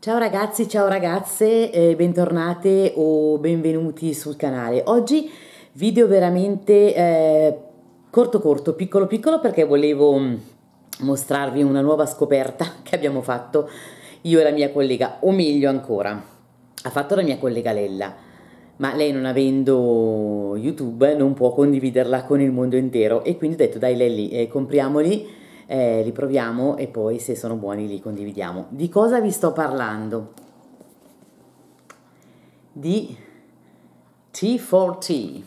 Ciao ragazzi, ciao ragazze, eh, bentornate o benvenuti sul canale. Oggi video veramente eh, corto corto, piccolo piccolo perché volevo mm, mostrarvi una nuova scoperta che abbiamo fatto io e la mia collega, o meglio ancora, ha fatto la mia collega Lella, ma lei non avendo YouTube non può condividerla con il mondo intero e quindi ho detto dai Lelli eh, compriamoli eh, li proviamo e poi se sono buoni li condividiamo. Di cosa vi sto parlando? Di T4T.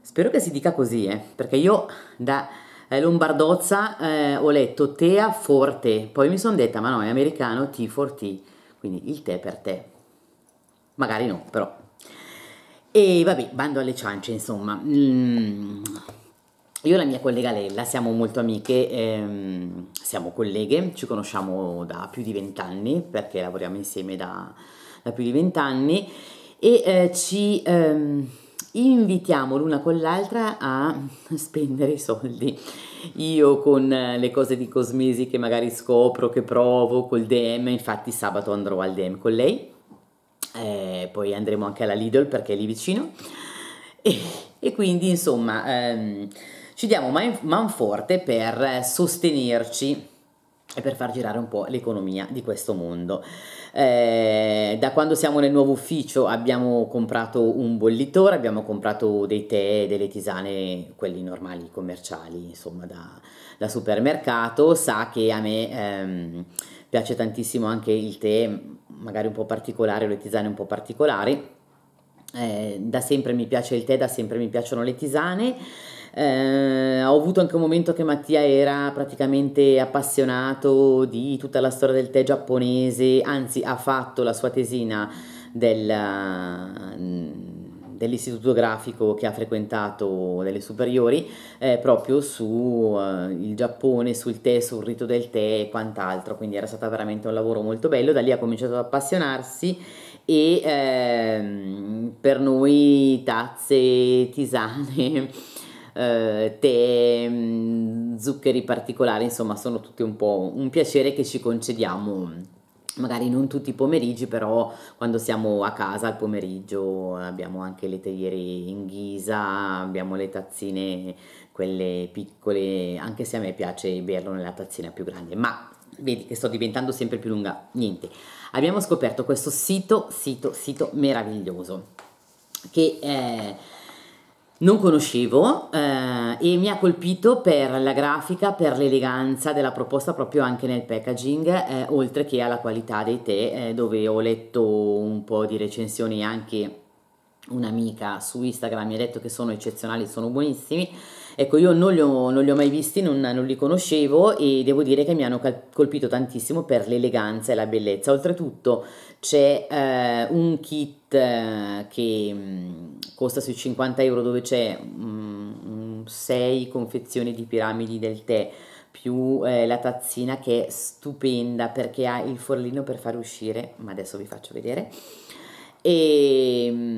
Spero che si dica così, eh, perché io da eh, Lombardozza eh, ho letto Tea Forte, poi mi sono detta ma no, è americano T4T, quindi il tè per te. Magari no, però. E vabbè, bando alle ciance, insomma. Mm. Io e la mia collega Lella siamo molto amiche, ehm, siamo colleghe, ci conosciamo da più di vent'anni perché lavoriamo insieme da, da più di vent'anni e eh, ci ehm, invitiamo l'una con l'altra a spendere i soldi. Io con eh, le cose di cosmesi che magari scopro, che provo col DM, infatti sabato andrò al DM con lei, eh, poi andremo anche alla Lidl perché è lì vicino e, e quindi insomma... Ehm, ci diamo man- forte per sostenerci e per far girare un po' l'economia di questo mondo. Eh, da quando siamo nel nuovo ufficio abbiamo comprato un bollitore, abbiamo comprato dei tè, e delle tisane, quelli normali commerciali, insomma, da, da supermercato. Sa che a me ehm, piace tantissimo anche il tè, magari un po' particolare, o le tisane un po' particolari eh, da sempre mi piace il tè, da sempre mi piacciono le tisane. Eh, ho avuto anche un momento che Mattia era praticamente appassionato di tutta la storia del tè giapponese, anzi ha fatto la sua tesina del mm, dell'istituto grafico che ha frequentato delle superiori eh, proprio sul eh, uh, Giappone, sul tè, sul rito del tè e quant'altro, quindi era stato veramente un lavoro molto bello, da lì ha cominciato ad appassionarsi e ehm, per noi tazze, tisane, eh, tè, mm, zuccheri particolari, insomma sono tutti un po' un piacere che ci concediamo magari non tutti i pomeriggi, però quando siamo a casa al pomeriggio abbiamo anche le teiere in ghisa, abbiamo le tazzine quelle piccole, anche se a me piace berlo nella tazzina più grande, ma Vedi che sto diventando sempre più lunga. Niente. Abbiamo scoperto questo sito, sito, sito meraviglioso che eh, non conoscevo eh, e mi ha colpito per la grafica, per l'eleganza della proposta proprio anche nel packaging, eh, oltre che alla qualità dei tè, eh, dove ho letto un po' di recensioni anche un'amica su Instagram mi ha detto che sono eccezionali, sono buonissimi. Ecco, io non li ho, non li ho mai visti, non, non, li conoscevo e devo dire che mi hanno colpito tantissimo per l'eleganza e la bellezza. Oltretutto c'è eh, un kit eh, che mh, mm, costa sui 50 euro dove c'è 6 mm, confezioni di piramidi del tè più eh, la tazzina che è stupenda perché ha il forlino per far uscire, ma adesso vi faccio vedere. E, mm,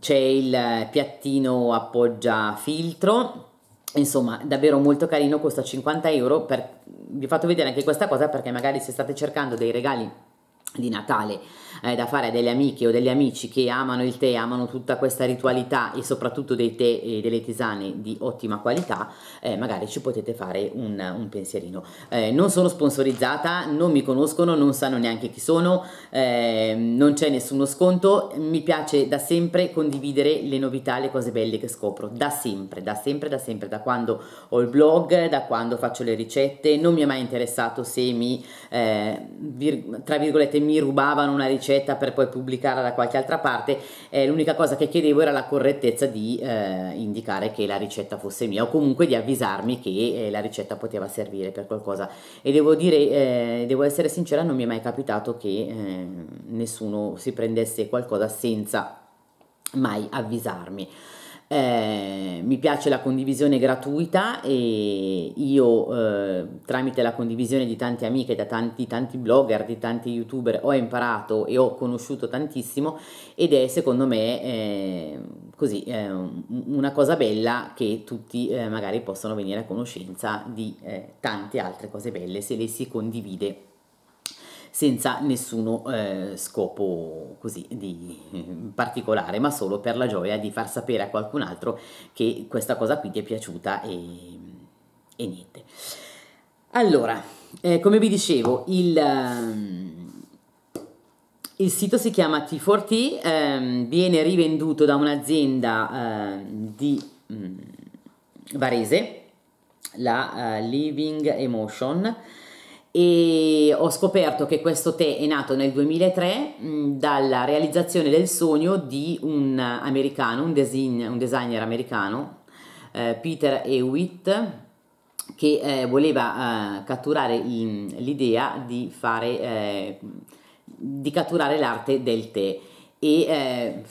c'è il piattino appoggia filtro insomma davvero molto carino costa 50 euro per... vi ho fatto vedere anche questa cosa perché magari se state cercando dei regali di Natale eh, da fare a delle amiche o degli amici che amano il tè, amano tutta questa ritualità e soprattutto dei tè e delle tisane di ottima qualità, eh, magari ci potete fare un, un pensierino. Eh, non sono sponsorizzata, non mi conoscono, non sanno neanche chi sono, eh, non c'è nessuno sconto, mi piace da sempre condividere le novità, le cose belle che scopro, da sempre, da sempre, da sempre, da quando ho il blog, da quando faccio le ricette, non mi è mai interessato se mi, eh, vir tra virgolette, mi rubavano una ricetta per poi pubblicarla da qualche altra parte, eh, l'unica cosa che chiedevo era la correttezza di eh, indicare che la ricetta fosse mia o comunque di avvisarmi che eh, la ricetta poteva servire per qualcosa. E devo dire, eh, devo essere sincera, non mi è mai capitato che eh, nessuno si prendesse qualcosa senza mai avvisarmi. Eh, mi piace la condivisione gratuita e io eh, tramite la condivisione di tante amiche, da tanti, tanti blogger, di tanti youtuber ho imparato e ho conosciuto tantissimo ed è secondo me eh, così una cosa bella che tutti eh, magari possono venire a conoscenza di eh, tante altre cose belle se le si condivide senza nessuno eh, scopo così di particolare, ma solo per la gioia di far sapere a qualcun altro che questa cosa qui ti è piaciuta e, e niente. Allora, eh, come vi dicevo, il... Ehm, il sito si chiama T4T, ehm, viene rivenduto da un'azienda eh, di mh, mm, Varese, la uh, Living Emotion, e ho scoperto che questo tè è nato nel 2003 mh, dalla realizzazione del sogno di un americano, un, design, un designer americano, eh, Peter Hewitt, che eh, voleva eh, catturare il, l'idea di, fare, eh, di catturare l'arte del tè e eh,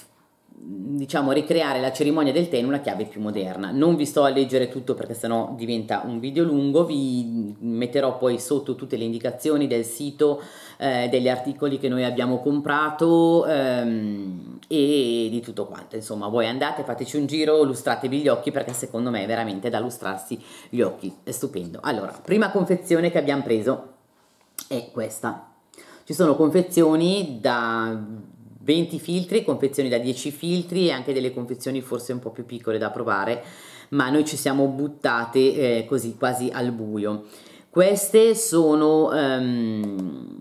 diciamo ricreare la cerimonia del tè in una chiave più moderna. Non vi sto a leggere tutto perché sennò diventa un video lungo, vi metterò poi sotto tutte le indicazioni del sito, eh, degli articoli che noi abbiamo comprato ehm, e di tutto quanto. Insomma, voi andate, fateci un giro, lustratevi gli occhi perché secondo me è veramente da lustrarsi gli occhi, è stupendo. Allora, prima confezione che abbiamo preso è questa. Ci sono confezioni da 20 filtri, confezioni da 10 filtri e anche delle confezioni forse un po' più piccole da provare, ma noi ci siamo buttate eh, così quasi al buio. Queste sono um,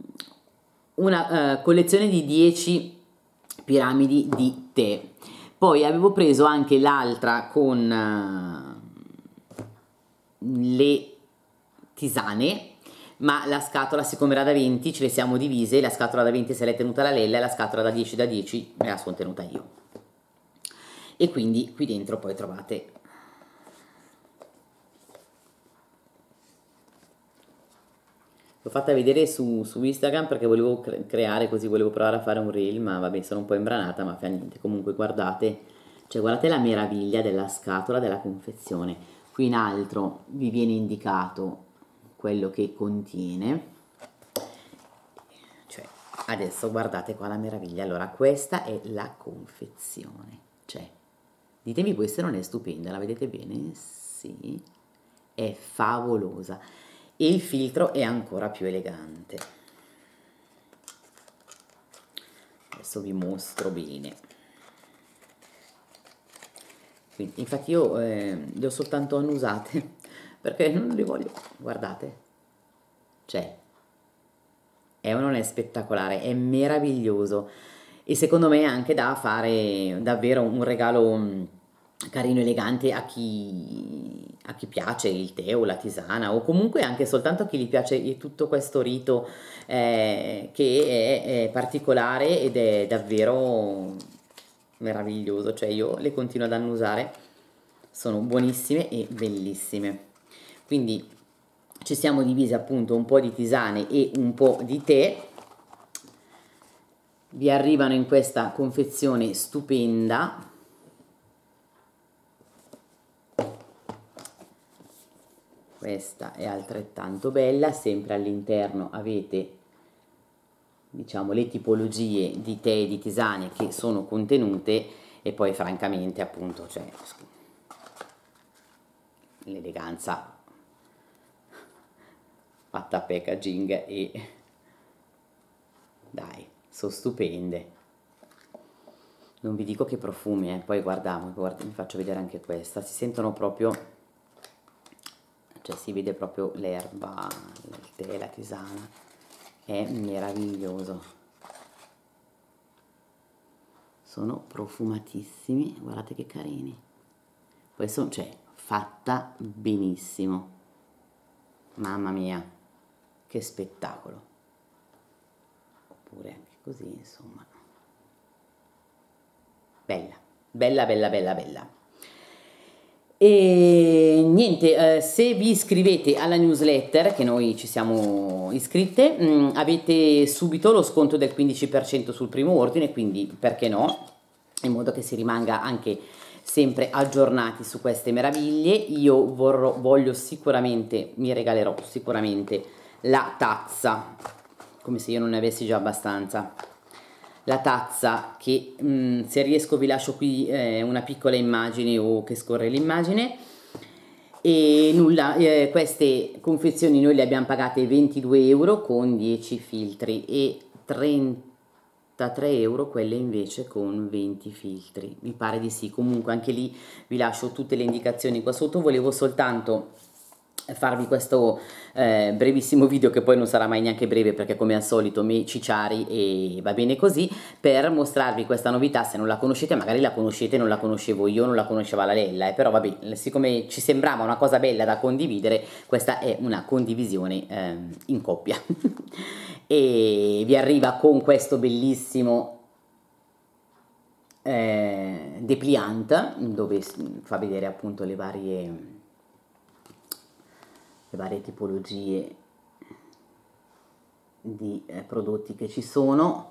una uh, collezione di 10 piramidi di tè. Poi avevo preso anche l'altra con uh, le tisane ma la scatola siccome era da 20 ce le siamo divise, la scatola da 20 se l'è tenuta la Lella e la scatola da 10 da 10 me la sono tenuta io. E quindi qui dentro poi trovate l'ho fatta vedere su, su, Instagram perché volevo creare così, volevo provare a fare un reel, ma vabbè sono un po' imbranata, ma fa niente, comunque guardate, cioè guardate la meraviglia della scatola della confezione, qui in altro vi viene indicato quello che contiene cioè adesso guardate qua la meraviglia allora questa è la confezione cioè ditemi questa non è stupenda la vedete bene sì è favolosa e il filtro è ancora più elegante adesso vi mostro bene Quindi, infatti io eh, le ho soltanto annusate perché non li voglio guardate cioè è un olè spettacolare è meraviglioso e secondo me è anche da fare davvero un regalo mm, carino elegante a chi, a chi piace il tè o la tisana o comunque anche soltanto a chi gli piace tutto questo rito eh, che è, è particolare ed è davvero meraviglioso cioè io le continuo ad annusare sono buonissime e bellissime quindi ci siamo divisi appunto un po' di tisane e un po' di tè vi arrivano in questa confezione stupenda questa è altrettanto bella sempre all'interno avete diciamo le tipologie di tè e di tisane che sono contenute e poi francamente appunto cioè, l'eleganza fatta packaging e dai, sono stupende. Non vi dico che profumi, eh. poi guardiamo, guarda, vi faccio vedere anche questa. Si sentono proprio, cioè si vede proprio l'erba, il tè, la tisana. È meraviglioso. Sono profumatissimi, guardate che carini. Questo, cioè, fatta benissimo. Mamma mia che spettacolo. Oppure anche così, insomma. Bella, bella, bella, bella, bella. E niente, eh, se vi iscrivete alla newsletter, che noi ci siamo iscritte, mh, mm, avete subito lo sconto del 15% sul primo ordine, quindi perché no? In modo che si rimanga anche sempre aggiornati su queste meraviglie. Io vorrò, voglio sicuramente, mi regalerò sicuramente la tazza, come se io non ne avessi già abbastanza. La tazza che mh, mm, se riesco vi lascio qui eh, una piccola immagine o che scorre l'immagine e nulla, eh, queste confezioni noi le abbiamo pagate 22 euro con 10 filtri e 33 euro quelle invece con 20 filtri, mi pare di sì, comunque anche lì vi lascio tutte le indicazioni qua sotto, volevo soltanto farvi questo eh, brevissimo video che poi non sarà mai neanche breve perché come al solito mi cicciari e va bene così per mostrarvi questa novità se non la conoscete magari la conoscete non la conoscevo io non la conosceva la Lella eh, però vabbè siccome ci sembrava una cosa bella da condividere questa è una condivisione eh, in coppia e vi arriva con questo bellissimo eh, depliant dove fa vedere appunto le varie le varie tipologie di eh, prodotti che ci sono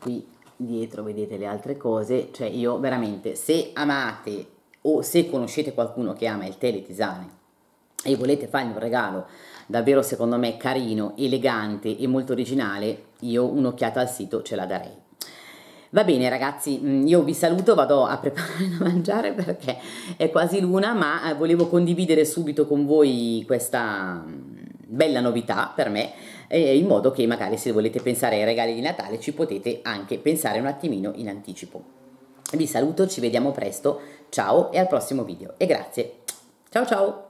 qui dietro vedete le altre cose cioè io veramente se amate o se conoscete qualcuno che ama il tè di tisane e volete fargli un regalo davvero secondo me carino elegante e molto originale io un'occhiata al sito ce la darei Va bene ragazzi, mm, io vi saluto, vado a preparare da mangiare perché è quasi l'una, ma eh, volevo condividere subito con voi questa mm, bella novità per me, eh, in modo che magari se volete pensare ai regali di Natale ci potete anche pensare un attimino in anticipo. Vi saluto, ci vediamo presto, ciao e al prossimo video e grazie. Ciao ciao!